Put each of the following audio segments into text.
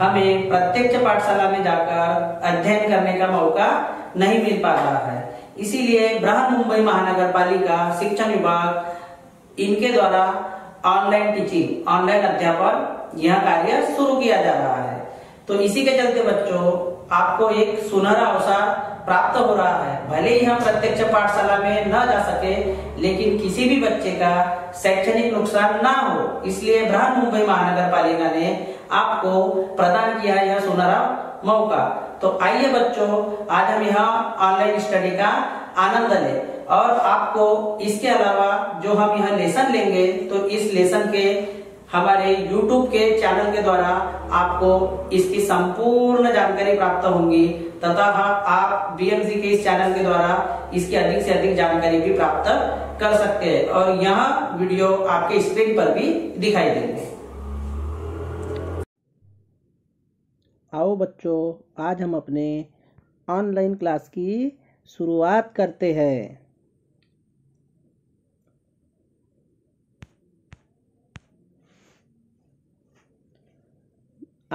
हमें प्रत्यक्ष पाठशाला में जाकर अध्ययन करने का मौका नहीं मिल पा रहा है इसीलिए बृहन मुंबई महानगर पालिका शिक्षा विभाग इनके द्वारा ऑनलाइन टीचिंग ऑनलाइन अध्यापन यह कार्य शुरू किया जा रहा है तो इसी के चलते बच्चों आपको एक सुनहरा अवसर प्राप्त हो रहा है भले ही हम प्रत्यक्ष पाठशाला में न जा सके लेकिन किसी भी बच्चे का शैक्षणिक नुकसान ना हो इसलिए बृहन मुंबई महानगर पालिका ने आपको प्रदान किया यह सुनहरा मौका तो आइए बच्चों आज हम यहाँ ऑनलाइन स्टडी का आनंद लें और आपको इसके अलावा जो हम यहाँ लेसन लेंगे तो इस लेसन के हमारे YouTube के चैनल के द्वारा आपको इसकी संपूर्ण जानकारी प्राप्त होंगी तथा हाँ, आप BMC के इस चैनल के द्वारा इसकी अधिक से अधिक जानकारी भी प्राप्त कर सकते हैं और यह वीडियो आपके स्क्रीन पर भी दिखाई देंगे आओ बच्चों आज हम अपने ऑनलाइन क्लास की शुरुआत करते हैं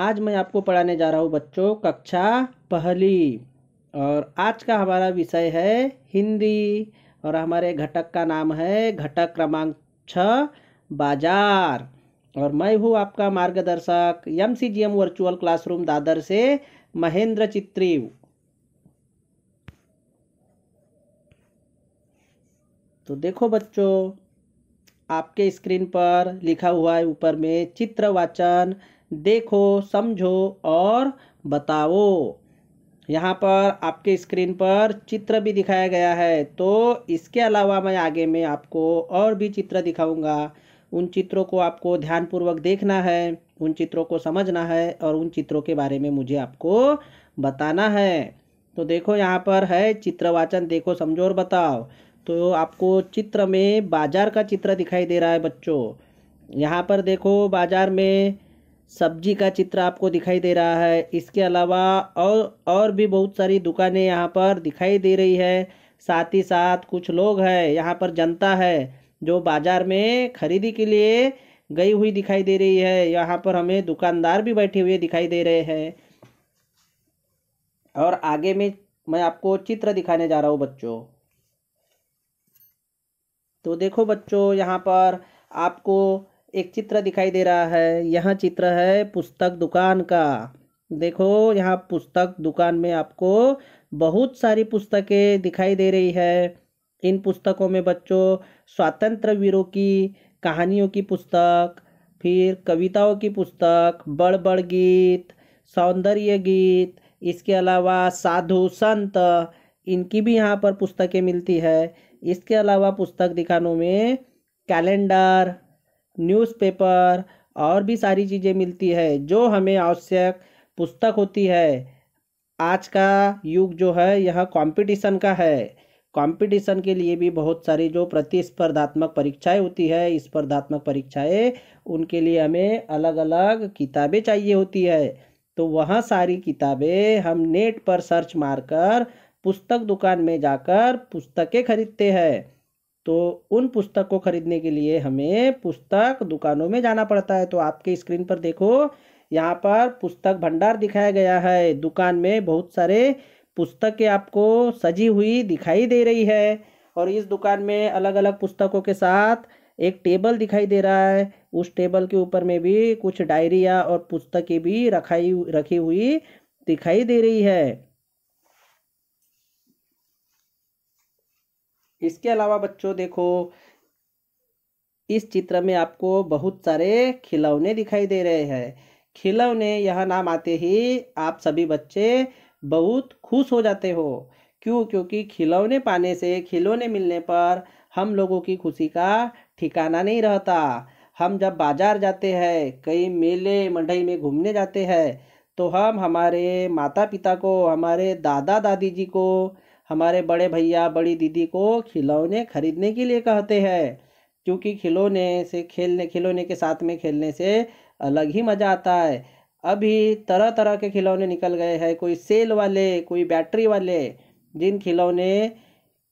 आज मैं आपको पढ़ाने जा रहा हूँ बच्चों कक्षा पहली और आज का हमारा विषय है हिंदी और हमारे घटक का नाम है घटक क्रमांक छ बाजार और मैं हूँ आपका मार्गदर्शक M C G M virtual classroom Dadar से महेंद्र चित्रीव तो देखो बच्चों आपके स्क्रीन पर लिखा हुआ है ऊपर में चित्र वाचन देखो समझो और बताओ यहाँ पर आपके स्क्रीन पर चित्र भी दिखाया गया है तो इसके अलावा मैं आगे में आपको और भी चित्र दिखाऊंगा उन चित्रों को आपको ध्यानपूर्वक देखना है उन चित्रों को समझना है और उन चित्रों के बारे में मुझे आपको बताना है तो देखो यहाँ पर है चित्रवाचन देखो समझो और बताओ तो आपको चित्र में बाजार का चित्र दिखाई दे रहा है बच्चों यहाँ पर देखो बाजार में सब्जी का चित्र आपको दिखाई दे रहा है इसके अलावा और और भी बहुत सारी दुकानें यहाँ पर दिखाई दे रही है साथ ही साथ कुछ लोग हैं यहाँ पर जनता है जो बाजार में खरीदी के लिए गई हुई दिखाई दे रही है यहाँ पर हमें दुकानदार भी बैठे हुए दिखाई दे रहे हैं और आगे में मैं आपको चित्र दिखाने जा रहा हूँ बच्चों तो देखो बच्चों यहाँ पर आपको एक चित्र दिखाई दे रहा है यह चित्र है पुस्तक दुकान का देखो यहाँ पुस्तक दुकान में आपको बहुत सारी पुस्तकें दिखाई दे रही है इन पुस्तकों में बच्चों स्वातंत्र वीरों की कहानियों की पुस्तक फिर कविताओं की पुस्तक बड़ बड़ गीत सौंदर्य गीत इसके अलावा साधु संत इनकी भी यहाँ पर पुस्तकें मिलती है इसके अलावा पुस्तक दिखानों में कैलेंडर न्यूज़पेपर और भी सारी चीज़ें मिलती है जो हमें आवश्यक पुस्तक होती है आज का युग जो है यह कंपटीशन का है कंपटीशन के लिए भी बहुत सारी जो प्रतिस्पर्धात्मक परीक्षाएं होती है स्पर्धात्मक परीक्षाएं उनके लिए हमें अलग अलग किताबें चाहिए होती है तो वह सारी किताबें हम नेट पर सर्च मारकर पुस्तक दुकान में जाकर पुस्तकें खरीदते हैं तो उन पुस्तक को खरीदने के लिए हमें पुस्तक दुकानों में जाना पड़ता है तो आपके स्क्रीन पर देखो यहाँ पर पुस्तक भंडार दिखाया गया है दुकान में बहुत सारे पुस्तकें आपको सजी हुई दिखाई दे रही है और इस दुकान में अलग अलग पुस्तकों के साथ एक टेबल दिखाई दे रहा है उस टेबल के ऊपर में भी कुछ डायरिया और पुस्तकें भी रखाई रखी हुई दिखाई दे रही है इसके अलावा बच्चों देखो इस चित्र में आपको बहुत सारे खिलौने दिखाई दे रहे हैं खिलौने यह नाम आते ही आप सभी बच्चे बहुत खुश हो जाते हो क्यों क्योंकि खिलौने पाने से खिलौने मिलने पर हम लोगों की खुशी का ठिकाना नहीं रहता हम जब बाजार जाते हैं कई मेले मंडई में घूमने जाते हैं तो हम हमारे माता पिता को हमारे दादा दादी जी को हमारे बड़े भैया बड़ी दीदी को खिलौने खरीदने के लिए कहते हैं क्योंकि खिलौने से खेलने खिलौने के साथ में खेलने से अलग ही मज़ा आता है अभी तरह तरह के खिलौने निकल गए हैं कोई सेल वाले कोई बैटरी वाले जिन खिलौने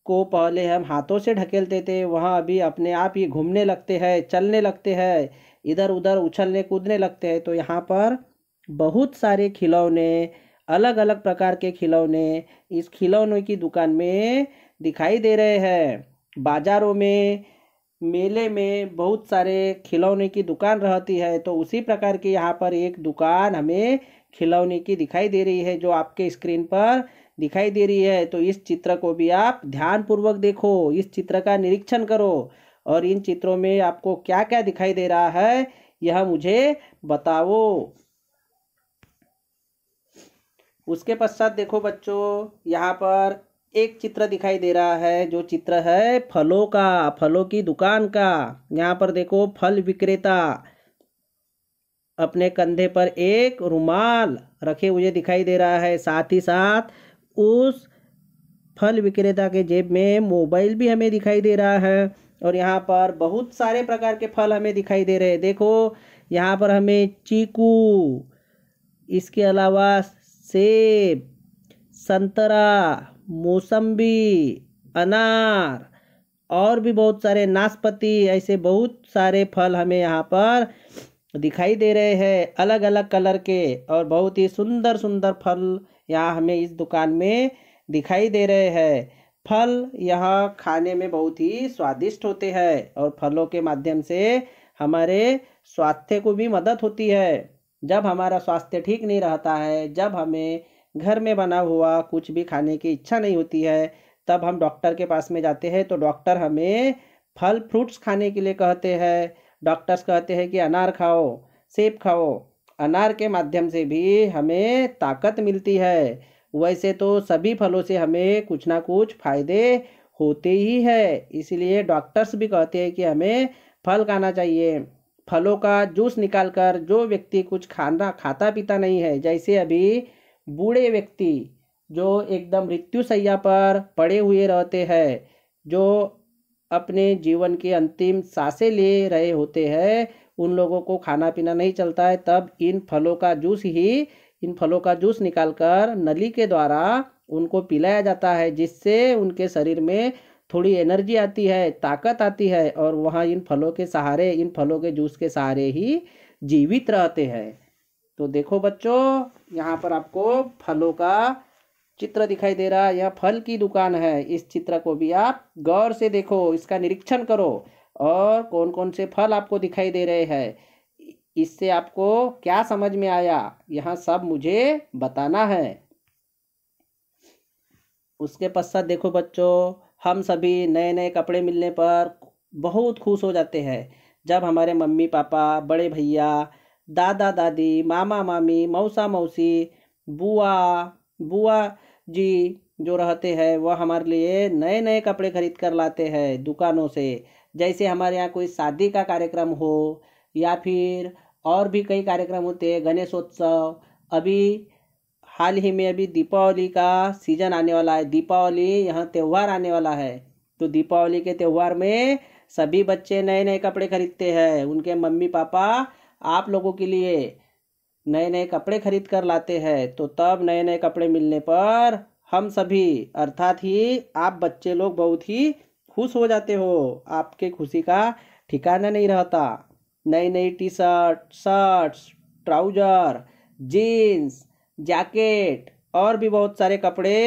को पहले हम हाथों से ढकेलते थे वहाँ अभी अपने आप ही घूमने लगते हैं चलने लगते हैं इधर उधर उछलने कूदने लगते हैं तो यहाँ पर बहुत सारे खिलौने अलग अलग प्रकार के खिलौने इस खिलौनों की दुकान में दिखाई दे रहे हैं बाज़ारों में मेले में बहुत सारे खिलौने की दुकान रहती है तो उसी प्रकार की यहाँ पर एक दुकान हमें खिलौने की दिखाई दे रही है जो आपके स्क्रीन पर दिखाई दे रही है तो इस चित्र को भी आप ध्यानपूर्वक देखो इस चित्र का निरीक्षण करो और इन चित्रों में आपको क्या क्या दिखाई दे रहा है यह मुझे बताओ उसके पश्चात देखो बच्चों यहाँ पर एक चित्र दिखाई दे रहा है जो चित्र है फलों का फलों की दुकान का यहाँ पर देखो फल विक्रेता अपने कंधे पर एक रुमाल रखे हुए दिखाई दे रहा है साथ ही साथ उस फल विक्रेता के जेब में मोबाइल भी हमें दिखाई दे रहा है और यहाँ पर बहुत सारे प्रकार के फल हमें दिखाई दे रहे हैं देखो यहाँ पर हमें चीकू इसके अलावा सेब संतरा मौसम्बी अनार और भी बहुत सारे नाशपति ऐसे बहुत सारे फल हमें यहाँ पर दिखाई दे रहे हैं अलग अलग कलर के और बहुत ही सुंदर सुंदर फल यहाँ हमें इस दुकान में दिखाई दे रहे हैं फल यहाँ खाने में बहुत ही स्वादिष्ट होते हैं और फलों के माध्यम से हमारे स्वास्थ्य को भी मदद होती है जब हमारा स्वास्थ्य ठीक नहीं रहता है जब हमें घर में बना हुआ कुछ भी खाने की इच्छा नहीं होती है तब हम डॉक्टर के पास में जाते हैं तो डॉक्टर हमें फल फ्रूट्स खाने के लिए कहते हैं डॉक्टर्स कहते हैं कि अनार खाओ सेब खाओ अनार के माध्यम से भी हमें ताकत मिलती है वैसे तो सभी फलों से हमें कुछ ना कुछ फायदे होते ही है इसलिए डॉक्टर्स भी कहते हैं कि हमें फल खाना चाहिए फलों का जूस निकाल कर जो व्यक्ति कुछ खाना खाता पीता नहीं है जैसे अभी बूढ़े व्यक्ति जो एकदम मृत्यु सैया पर पड़े हुए रहते हैं जो अपने जीवन के अंतिम सांसें ले रहे होते हैं उन लोगों को खाना पीना नहीं चलता है तब इन फलों का जूस ही इन फलों का जूस निकालकर नली के द्वारा उनको पिलाया जाता है जिससे उनके शरीर में थोड़ी एनर्जी आती है ताकत आती है और वहाँ इन फलों के सहारे इन फलों के जूस के सहारे ही जीवित रहते हैं तो देखो बच्चों यहाँ पर आपको फलों का चित्र दिखाई दे रहा है यह फल की दुकान है इस चित्र को भी आप गौर से देखो इसका निरीक्षण करो और कौन कौन से फल आपको दिखाई दे रहे हैं इससे आपको क्या समझ में आया यह सब मुझे बताना है उसके पश्चात देखो बच्चों हम सभी नए नए कपड़े मिलने पर बहुत खुश हो जाते हैं जब हमारे मम्मी पापा बड़े भैया दादा दादी मामा मामी मौसा मौसी बुआ बुआ जी जो रहते हैं वह हमारे लिए नए नए कपड़े खरीद कर लाते हैं दुकानों से जैसे हमारे यहाँ कोई शादी का कार्यक्रम हो या फिर और भी कई कार्यक्रम होते हैं गणेशोत्सव अभी हाल ही में अभी दीपावली का सीजन आने वाला है दीपावली यहाँ त्यौहार आने वाला है तो दीपावली के त्यौहार में सभी बच्चे नए नए कपड़े खरीदते हैं उनके मम्मी पापा आप लोगों के लिए नए नए कपड़े खरीद कर लाते हैं तो तब नए नए कपड़े मिलने पर हम सभी अर्थात ही आप बच्चे लोग बहुत ही खुश हो जाते हो आपके खुशी का ठिकाना नहीं रहता नई नई T shirt shirts trouser jeans jacket और भी बहुत सारे कपड़े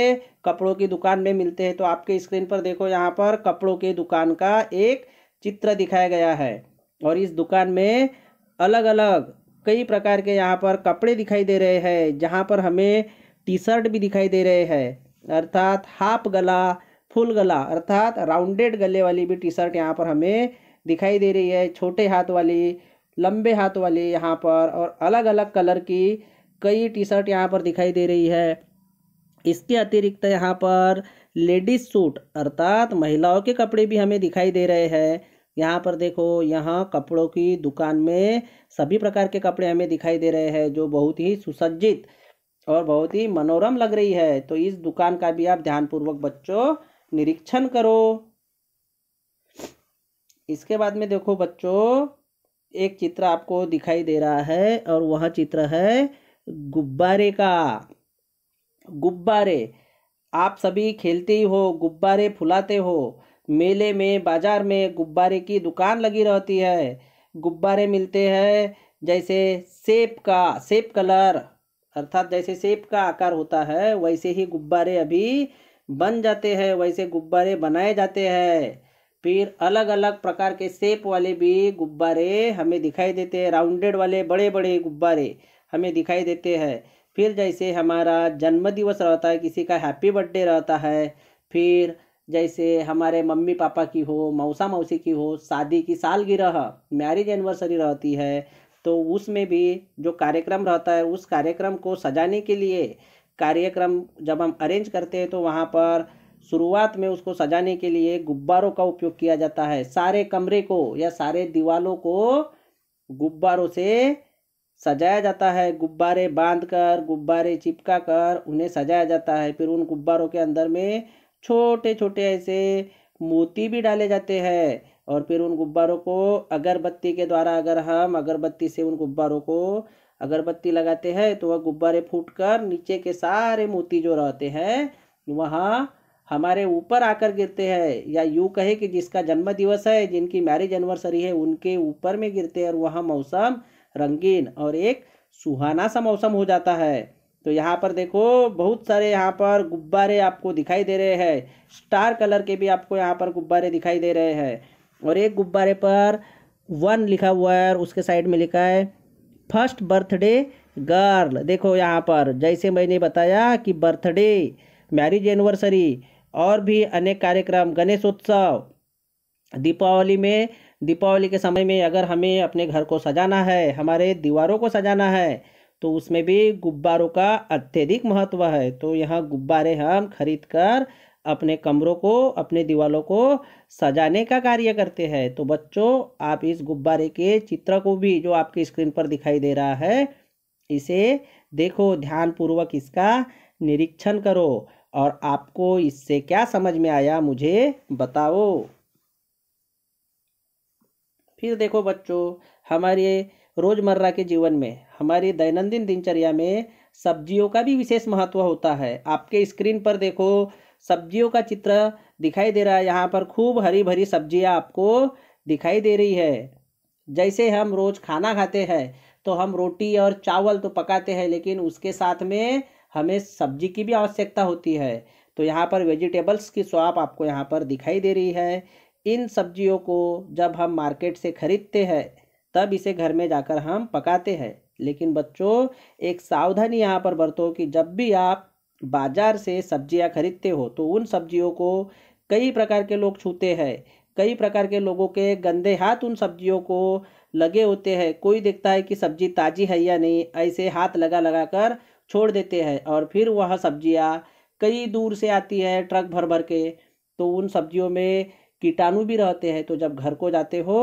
कपड़ों की दुकान में मिलते हैं तो आपके स्क्रीन पर देखो यहाँ पर कपड़ों की दुकान का एक चित्र दिखाया गया है और इस दुकान में अलग अलग कई प्रकार के यहाँ पर कपड़े दिखाई दे रहे हैं जहाँ पर हमें टी शर्ट भी दिखाई दे रहे हैं अर्थात हाफ गला फुल गला अर्थात राउंडेड गले वाली भी टी शर्ट यहाँ पर हमें दिखाई दे रही है छोटे हाथ वाली लंबे हाथ वाली यहाँ पर और अलग अलग कलर की कई टी शर्ट यहाँ पर दिखाई दे रही है इसके अतिरिक्त यहाँ पर लेडीज सूट अर्थात महिलाओं के कपड़े भी हमें दिखाई दे रहे हैं यहाँ पर देखो यहाँ कपड़ों की दुकान में सभी प्रकार के कपड़े हमें दिखाई दे रहे हैं जो बहुत ही सुसज्जित और बहुत ही मनोरम लग रही है तो इस दुकान का भी आप ध्यानपूर्वक बच्चों निरीक्षण करो इसके बाद में देखो बच्चों एक चित्र आपको दिखाई दे रहा है और वह चित्र है गुब्बारे का गुब्बारे आप सभी खेलते ही हो गुब्बारे फुलाते हो मेले में बाज़ार में गुब्बारे की दुकान लगी रहती है गुब्बारे मिलते हैं जैसे सेब का सेब कलर अर्थात जैसे सेब का आकार होता है वैसे ही गुब्बारे अभी बन जाते हैं वैसे गुब्बारे बनाए जाते हैं फिर अलग अलग प्रकार के सेप वाले भी गुब्बारे हमें दिखाई देते हैं राउंडेड वाले बड़े बड़े गुब्बारे हमें दिखाई देते हैं फिर जैसे हमारा जन्मदिवस रहता है किसी का हैप्पी बर्थडे रहता है फिर जैसे हमारे मम्मी पापा की हो मौसा मौसी की हो शादी की सालगिरह मैरिज एनिवर्सरी रहती है तो उसमें भी जो कार्यक्रम रहता है उस कार्यक्रम को सजाने के लिए कार्यक्रम जब हम अरेंज करते हैं तो वहाँ पर शुरुआत में उसको सजाने के लिए गुब्बारों का उपयोग किया जाता है सारे कमरे को या सारे दीवालों को गुब्बारों से सजाया जाता है गुब्बारे बांध कर गुब्बारे चिपका कर उन्हें सजाया जाता है फिर उन गुब्बारों के अंदर में छोटे छोटे ऐसे मोती भी डाले जाते हैं और फिर उन गुब्बारों को अगरबत्ती के द्वारा अगर हम अगरबत्ती से उन गुब्बारों को अगरबत्ती लगाते हैं तो वह गुब्बारे फूट कर नीचे के सारे मोती जो रहते हैं वहाँ हमारे ऊपर आकर गिरते हैं या यूँ कहे कि जिसका जन्म दिवस है जिनकी मैरिज एनिवर्सरी है उनके ऊपर में गिरते हैं और वह मौसम रंगीन और एक सुहाना सा मौसम हो जाता है तो यहाँ पर देखो बहुत सारे यहाँ पर गुब्बारे आपको दिखाई दे रहे हैं स्टार कलर के भी आपको यहाँ पर गुब्बारे दिखाई दे रहे हैं और एक गुब्बारे पर वन लिखा हुआ है और उसके साइड में लिखा है फर्स्ट बर्थडे गर्ल देखो यहाँ पर जैसे मैंने बताया कि बर्थडे मैरिज एनिवर्सरी और भी अनेक कार्यक्रम गणेशोत्सव दीपावली में दीपावली के समय में अगर हमें अपने घर को सजाना है हमारे दीवारों को सजाना है तो उसमें भी गुब्बारों का अत्यधिक महत्व है तो यहाँ गुब्बारे हम खरीद कर अपने कमरों को अपने दीवारों को सजाने का कार्य करते हैं तो बच्चों आप इस गुब्बारे के चित्र को भी जो आपकी स्क्रीन पर दिखाई दे रहा है इसे देखो ध्यानपूर्वक इसका निरीक्षण करो और आपको इससे क्या समझ में आया मुझे बताओ फिर देखो बच्चों हमारे रोजमर्रा के जीवन में हमारी दैनंदिन दिनचर्या में सब्जियों का भी विशेष महत्व होता है आपके स्क्रीन पर देखो सब्जियों का चित्र दिखाई दे रहा है यहाँ पर खूब हरी भरी सब्जियाँ आपको दिखाई दे रही है जैसे हम रोज खाना खाते हैं तो हम रोटी और चावल तो पकाते हैं लेकिन उसके साथ में हमें सब्जी की भी आवश्यकता होती है तो यहाँ पर वेजिटेबल्स की स्वाप आपको यहाँ पर दिखाई दे रही है इन सब्जियों को जब हम मार्केट से खरीदते हैं तब इसे घर में जाकर हम पकाते हैं लेकिन बच्चों एक सावधानी यहाँ पर बरतो कि जब भी आप बाजार से सब्जियाँ खरीदते हो तो उन सब्जियों को कई प्रकार के लोग छूते हैं कई प्रकार के लोगों के गंदे हाथ उन सब्जियों को लगे होते हैं कोई देखता है कि सब्जी ताज़ी है या नहीं ऐसे हाथ लगा लगा कर छोड़ देते हैं और फिर वह सब्जियाँ कई दूर से आती है ट्रक भर भर के तो उन सब्जियों में कीटाणु भी रहते हैं तो जब घर को जाते हो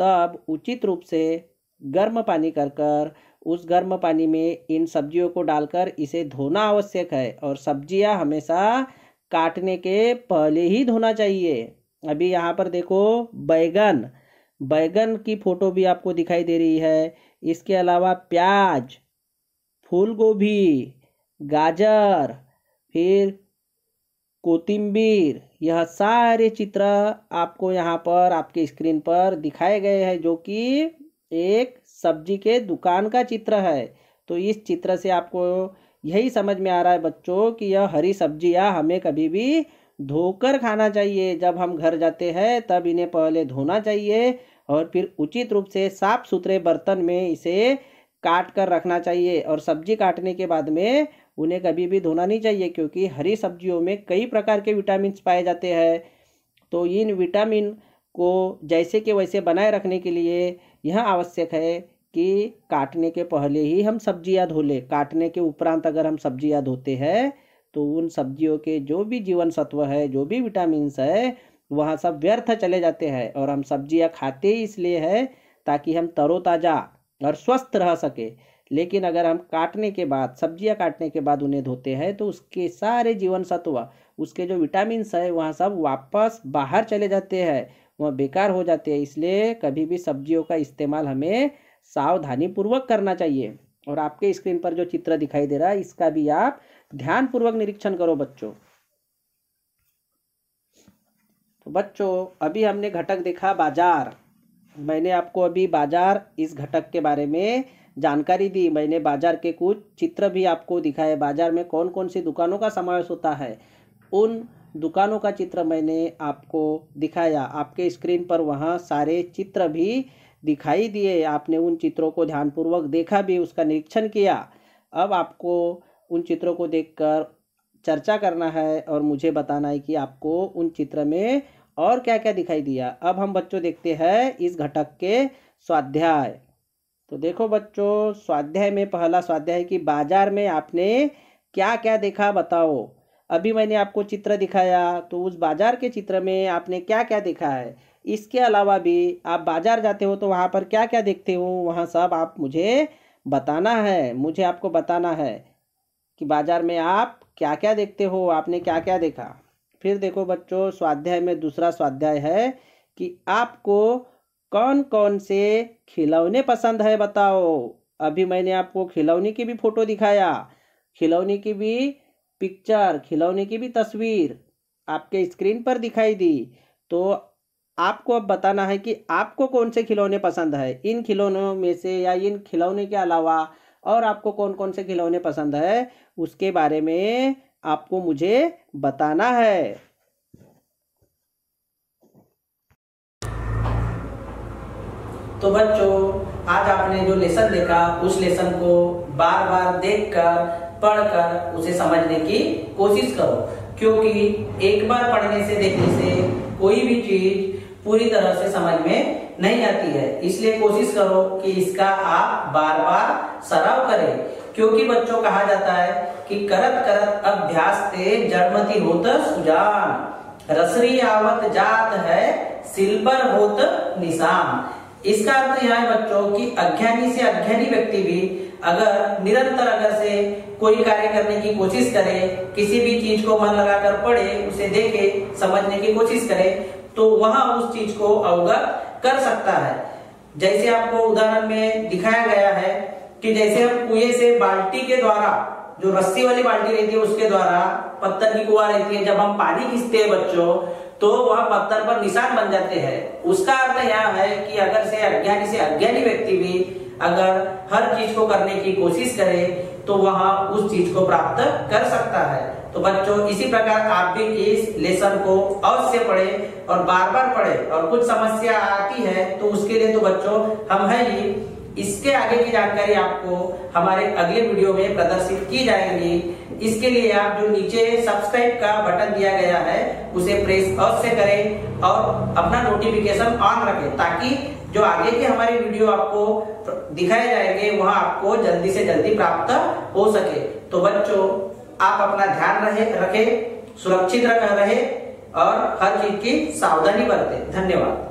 तब उचित रूप से गर्म पानी कर कर उस गर्म पानी में इन सब्जियों को डालकर इसे धोना आवश्यक है और सब्जियां हमेशा काटने के पहले ही धोना चाहिए अभी यहाँ पर देखो बैगन बैगन की फ़ोटो भी आपको दिखाई दे रही है इसके अलावा प्याज फूल गोभी गाजर फिर कोतिम्बीर यह सारे चित्र आपको यहाँ पर आपके स्क्रीन पर दिखाए गए हैं जो कि एक सब्जी के दुकान का चित्र है तो इस चित्र से आपको यही समझ में आ रहा है बच्चों कि यह हरी सब्जियाँ हमें कभी भी धोकर खाना चाहिए जब हम घर जाते हैं तब इन्हें पहले धोना चाहिए और फिर उचित रूप से साफ सुथरे बर्तन में इसे काट कर रखना चाहिए और सब्जी काटने के बाद में उन्हें कभी भी धोना नहीं चाहिए क्योंकि हरी सब्जियों में कई प्रकार के विटामिन पाए जाते हैं तो इन विटामिन को जैसे के वैसे बनाए रखने के लिए यह आवश्यक है कि काटने के पहले ही हम सब्जियां धो लें काटने के उपरांत अगर हम सब्जियां धोते हैं तो उन सब्जियों के जो भी जीवन सत्व है जो भी विटामिन है वह सब व्यर्थ चले जाते हैं और हम सब्जियां खाते ही इसलिए है ताकि हम तरोताज़ा और स्वस्थ रह सके लेकिन अगर हम काटने के बाद सब्जियां काटने के बाद उन्हें धोते हैं तो उसके सारे जीवन सत्व उसके जो विटामिन है वह सब वापस बाहर चले जाते हैं वह बेकार हो जाते हैं इसलिए कभी भी सब्जियों का इस्तेमाल हमें सावधानीपूर्वक करना चाहिए और आपके स्क्रीन पर जो चित्र दिखाई दे रहा है इसका भी आप ध्यानपूर्वक निरीक्षण करो बच्चों तो बच्चों अभी हमने घटक देखा बाजार मैंने आपको अभी बाजार इस घटक के बारे में जानकारी दी मैंने बाजार के कुछ चित्र भी आपको दिखाए बाजार में कौन कौन सी दुकानों का समावेश होता है उन दुकानों का चित्र मैंने आपको दिखाया आपके स्क्रीन पर वहाँ सारे चित्र भी दिखाई दिए आपने उन चित्रों को ध्यानपूर्वक देखा भी उसका निरीक्षण किया अब आपको उन चित्रों को देखकर चर्चा करना है और मुझे बताना है कि आपको उन चित्र में और क्या क्या दिखाई दिया अब हम बच्चों देखते हैं इस घटक के स्वाध्याय तो देखो बच्चों स्वाध्याय में पहला स्वाध्याय कि बाजार में आपने क्या क्या देखा बताओ अभी मैंने आपको चित्र दिखाया तो उस बाजार के चित्र में आपने क्या क्या देखा है इसके अलावा भी आप बाजार जाते हो तो वहाँ पर क्या क्या देखते हो वहाँ सब आप मुझे बताना है मुझे आपको बताना है कि बाजार में आप क्या क्या देखते हो आपने क्या क्या देखा फिर देखो बच्चों स्वाध्याय में दूसरा स्वाध्याय है कि आपको कौन कौन से खिलौने पसंद है बताओ अभी मैंने आपको खिलौने की भी फोटो दिखाया खिलौने की भी पिक्चर खिलौने की भी तस्वीर आपके स्क्रीन पर दिखाई दी तो आपको अब बताना है कि आपको कौन से खिलौने पसंद है इन खिलौनों में से या इन खिलौने के अलावा और आपको कौन कौन से खिलौने पसंद है उसके बारे में आपको मुझे बताना है तो बच्चों आज आपने जो लेसन देखा उस लेसन को बार बार देखकर पढ़कर उसे समझने की कोशिश करो क्योंकि एक बार पढ़ने से देखने से कोई भी चीज पूरी तरह से समझ में नहीं आती है इसलिए कोशिश करो कि इसका आप बार बार सराव करें क्योंकि बच्चों कहा जाता है कि करत करत अभ्यास से जड़मती होत सुजान रसरी आवत जात है सिल्वर होत निशान इसका अर्थ यह है बच्चों कि अज्ञानी से अज्ञानी व्यक्ति भी अगर निरंतर अगर से कोई कार्य करने की कोशिश करे किसी भी चीज को मन लगाकर पढ़े उसे देखे समझने की कोशिश करे तो वह उस चीज को अवगत कर सकता है जैसे आपको उदाहरण में दिखाया गया है कि जैसे हम कुएं से बाल्टी के द्वारा जो रस्सी वाली बाल्टी रहती है उसके द्वारा पत्थर की कुआ रहती है जब हम पानी खींचते हैं बच्चों तो वह पत्थर पर निशान बन जाते हैं उसका अर्थ यह है कि अगर से अज्ञानी से अज्ञानी व्यक्ति भी अगर हर चीज को करने की कोशिश करे तो वह उस चीज को प्राप्त कर सकता है तो बच्चों इसी प्रकार आप भी इस लेसन को अवश्य पढ़े और बार बार पढ़े और कुछ समस्या आती है तो उसके लिए तो बच्चों हम है ही इसके आगे की जानकारी आपको हमारे अगले वीडियो में प्रदर्शित की जाएगी इसके लिए आप जो नीचे सब्सक्राइब का बटन दिया गया है उसे प्रेस अवश्य करें और अपना नोटिफिकेशन ऑन रखें ताकि जो आगे के हमारे वीडियो आपको दिखाए जाएंगे वह आपको जल्दी से जल्दी प्राप्त हो सके तो बच्चों आप अपना ध्यान रहे रखें सुरक्षित रहे और हर चीज की सावधानी बरतें धन्यवाद